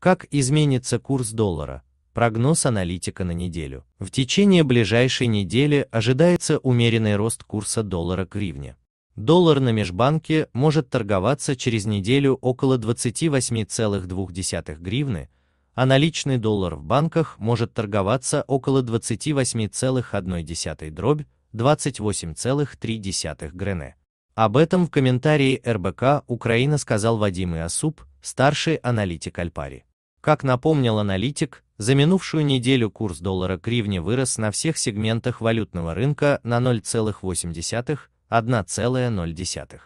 Как изменится курс доллара? Прогноз аналитика на неделю. В течение ближайшей недели ожидается умеренный рост курса доллара к гривне. Доллар на межбанке может торговаться через неделю около 28,2 гривны, а наличный доллар в банках может торговаться около 28,1 дробь 28,3 грене. Об этом в комментарии РБК Украина сказал Вадим Иосуп, старший аналитик Альпари. Как напомнил аналитик, за минувшую неделю курс доллара к гривне вырос на всех сегментах валютного рынка на 0,8, 1,0.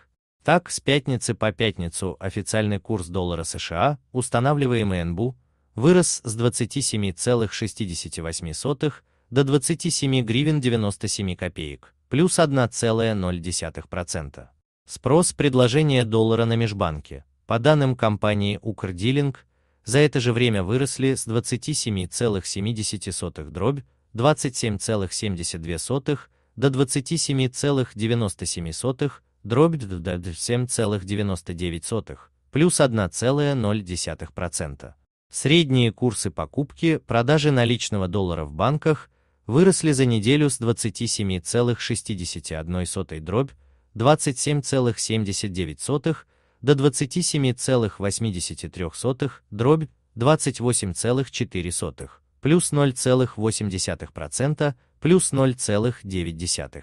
Так, с пятницы по пятницу официальный курс доллара США, устанавливаемый НБУ, вырос с 27,68 до 27 гривен 97 копеек, плюс 1,0%. Спрос предложения доллара на межбанке. По данным компании Укрдилинг, за это же время выросли с 27,7 дробь 27,72 до 27,97 дробь 7,99, плюс 1,0%. Средние курсы покупки, продажи наличного доллара в банках выросли за неделю с 27,61 дробь 27,79 до 27,83 дробь 28,4 плюс 0,8% плюс 0,9.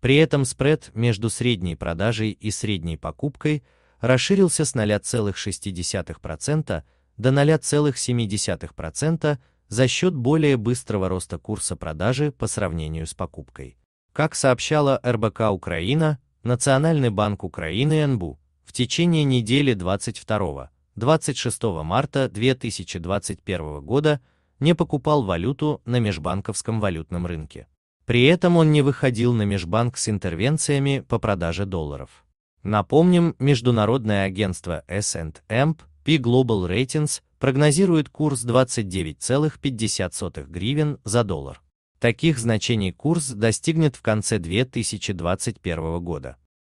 При этом спред между средней продажей и средней покупкой расширился с 0,6% до 0,7% за счет более быстрого роста курса продажи по сравнению с покупкой. Как сообщала РБК Украина, Национальный банк Украины НБУ, в течение недели 22-26 марта 2021 года не покупал валюту на межбанковском валютном рынке. При этом он не выходил на межбанк с интервенциями по продаже долларов. Напомним, международное агентство S&M P Global Ratings прогнозирует курс 29,50 гривен за доллар. Таких значений курс достигнет в конце 2021 года.